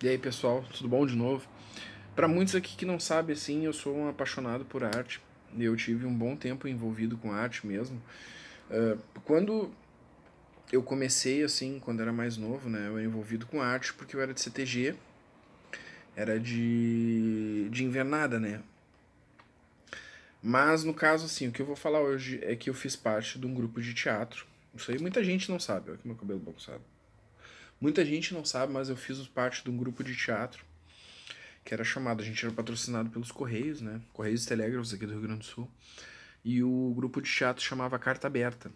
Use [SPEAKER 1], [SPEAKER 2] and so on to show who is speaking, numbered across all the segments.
[SPEAKER 1] E aí, pessoal, tudo bom de novo? Para muitos aqui que não sabem, assim, eu sou um apaixonado por arte. eu tive um bom tempo envolvido com arte mesmo. Uh, quando eu comecei, assim, quando era mais novo, né? Eu era envolvido com arte porque eu era de CTG. Era de, de invernada, né? Mas, no caso, assim, o que eu vou falar hoje é que eu fiz parte de um grupo de teatro. Isso aí muita gente não sabe. Olha que meu cabelo bagunçado. Muita gente não sabe, mas eu fiz parte de um grupo de teatro que era chamado, a gente era patrocinado pelos Correios, né? Correios e Telégrafos aqui do Rio Grande do Sul. E o grupo de teatro chamava Carta Aberta.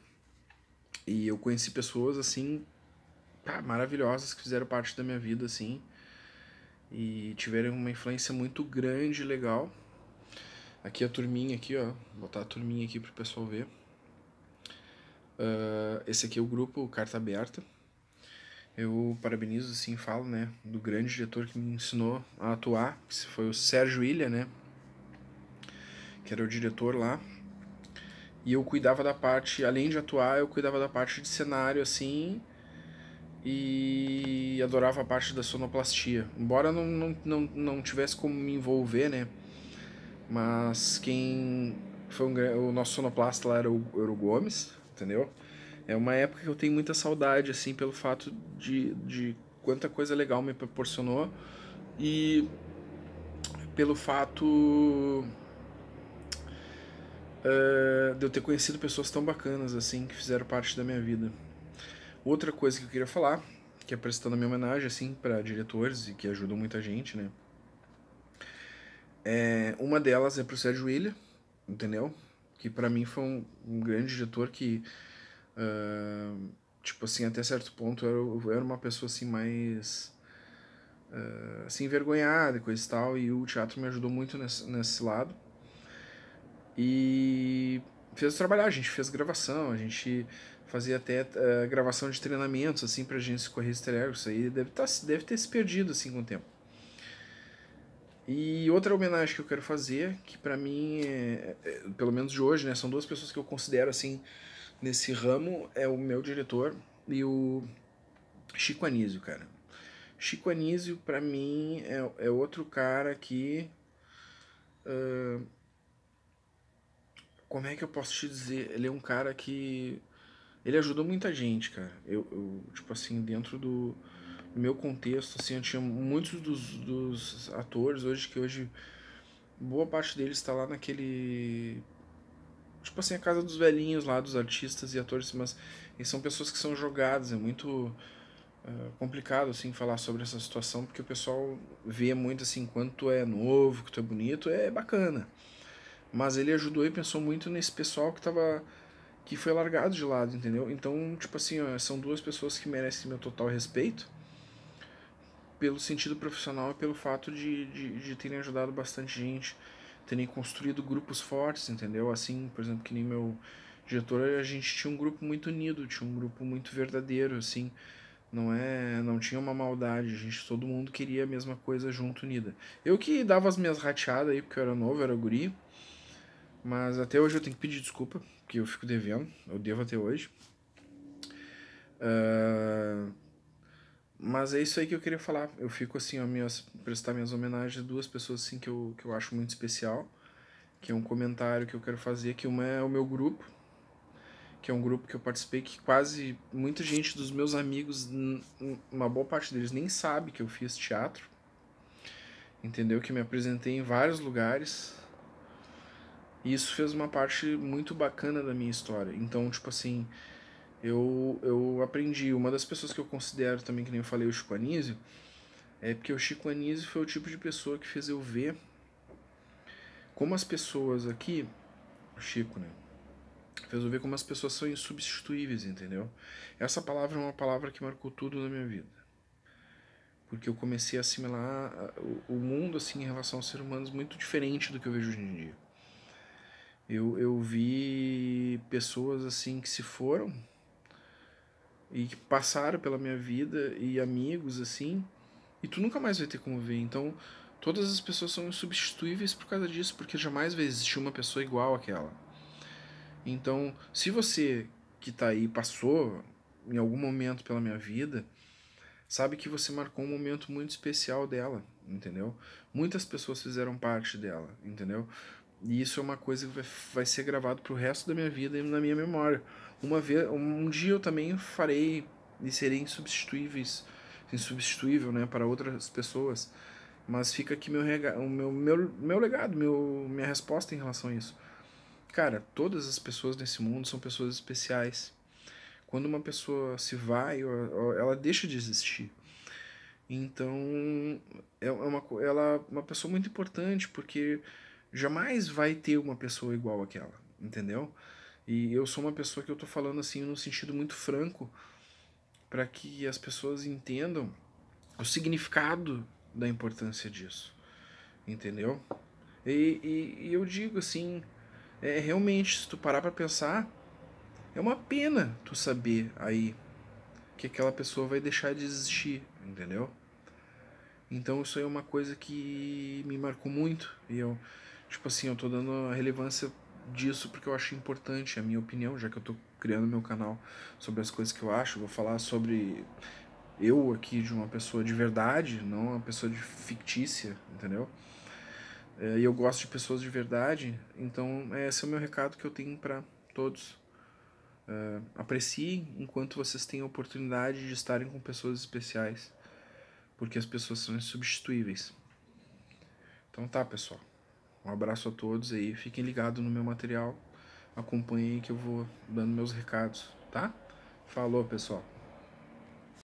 [SPEAKER 1] E eu conheci pessoas assim pá, maravilhosas que fizeram parte da minha vida assim e tiveram uma influência muito grande e legal. Aqui a turminha aqui, ó, vou botar a turminha aqui pro pessoal ver. Uh, esse aqui é o grupo Carta Aberta eu parabenizo, assim, falo, né, do grande diretor que me ensinou a atuar, que foi o Sérgio Ilha, né, que era o diretor lá, e eu cuidava da parte, além de atuar, eu cuidava da parte de cenário, assim, e adorava a parte da sonoplastia. Embora não, não, não, não tivesse como me envolver, né? Mas quem foi um, o nosso sonoplasta lá era o, era o Gomes, entendeu? é uma época que eu tenho muita saudade, assim, pelo fato de, de quanta coisa legal me proporcionou e pelo fato uh, de eu ter conhecido pessoas tão bacanas, assim, que fizeram parte da minha vida. Outra coisa que eu queria falar, que é prestando a minha homenagem, assim, para diretores e que ajudam muita gente, né? É, uma delas é pro Sérgio William, entendeu? Que para mim foi um, um grande diretor que Uh, tipo assim, até certo ponto eu, eu era uma pessoa assim mais. Uh, assim, envergonhada e coisa e tal, e o teatro me ajudou muito nesse, nesse lado. E fez trabalhar, a gente fez gravação, a gente fazia até uh, gravação de treinamentos, assim, pra gente se correr estrego, isso aí deve, tá, deve ter se perdido, assim, com o tempo. E outra homenagem que eu quero fazer, que para mim, é, é, pelo menos de hoje, né, são duas pessoas que eu considero, assim, nesse ramo é o meu diretor e o Chico Anísio, cara. Chico Anísio, para mim, é, é outro cara que. Uh, como é que eu posso te dizer? Ele é um cara que. Ele ajudou muita gente, cara. Eu, eu tipo assim, dentro do, do, meu contexto, assim, eu tinha muitos dos, dos atores hoje que hoje. Boa parte deles está lá naquele tipo assim, a casa dos velhinhos lá, dos artistas e atores, mas são pessoas que são jogadas, é muito uh, complicado, assim, falar sobre essa situação, porque o pessoal vê muito, assim, quando tu é novo, que tu é bonito, é bacana. Mas ele ajudou e pensou muito nesse pessoal que tava que foi largado de lado, entendeu? Então, tipo assim, ó, são duas pessoas que merecem meu total respeito pelo sentido profissional e pelo fato de, de, de terem ajudado bastante gente terem construído grupos fortes, entendeu? Assim, por exemplo, que nem meu diretor, a gente tinha um grupo muito unido, tinha um grupo muito verdadeiro, assim. Não é, não tinha uma maldade, a gente, todo mundo queria a mesma coisa junto, unida. Eu que dava as minhas rateadas aí, porque eu era novo, era guri. Mas até hoje eu tenho que pedir desculpa, porque eu fico devendo, eu devo até hoje. Uh, mas é isso aí que eu queria falar. Eu fico assim, a minhas, prestar minhas homenagens a duas pessoas assim, que, eu, que eu acho muito especial. Que é um comentário que eu quero fazer, que uma é o meu grupo, que é um grupo que eu participei, que quase muita gente dos meus amigos, uma boa parte deles nem sabe que eu fiz teatro. Entendeu? Que me apresentei em vários lugares. E isso fez uma parte muito bacana da minha história. Então, tipo assim, eu, eu aprendi. Uma das pessoas que eu considero também, que nem eu falei, o Chico Anísio, é porque o Chico Anísio foi o tipo de pessoa que fez eu ver como as pessoas aqui, o Chico, né? Fez eu ver como as pessoas são insubstituíveis, entendeu? Essa palavra é uma palavra que marcou tudo na minha vida. Porque eu comecei a assimilar o mundo assim em relação aos seres humanos muito diferente do que eu vejo hoje em dia. Eu, eu vi pessoas assim que se foram e que passaram pela minha vida e amigos assim, e tu nunca mais vai ter como ver. Então, todas as pessoas são insubstituíveis por causa disso, porque jamais vai existir uma pessoa igual àquela. Então, se você que está aí passou em algum momento pela minha vida, sabe que você marcou um momento muito especial dela, entendeu? Muitas pessoas fizeram parte dela, entendeu? E isso é uma coisa que vai, vai ser gravado o resto da minha vida e na minha memória. Uma vez, um dia eu também farei e serei insubstituíveis, insubstituível, né, para outras pessoas. Mas fica aqui meu, o meu, meu, meu legado, meu, minha resposta em relação a isso. Cara, todas as pessoas nesse mundo são pessoas especiais. Quando uma pessoa se vai, ela deixa de existir. Então, é, é uma, ela é uma pessoa muito importante, porque jamais vai ter uma pessoa igual àquela, entendeu? E eu sou uma pessoa que eu tô falando assim num sentido muito franco para que as pessoas entendam o significado da importância disso. Entendeu? E, e, e eu digo assim, é realmente, se tu parar para pensar, é uma pena tu saber aí que aquela pessoa vai deixar de existir, entendeu? Então isso aí é uma coisa que me marcou muito. E eu, tipo assim, eu tô dando a relevância disso porque eu acho importante é a minha opinião, já que eu estou criando meu canal sobre as coisas que eu acho, vou falar sobre eu aqui de uma pessoa de verdade, não uma pessoa de fictícia, entendeu? É, e eu gosto de pessoas de verdade, então é, esse é o meu recado que eu tenho para todos. Uh, apreciem enquanto vocês têm a oportunidade de estarem com pessoas especiais, porque as pessoas são insubstituíveis. Então tá, pessoal. Um abraço a todos aí, fiquem ligados no meu material, acompanhem que eu vou dando meus recados, tá? Falou, pessoal.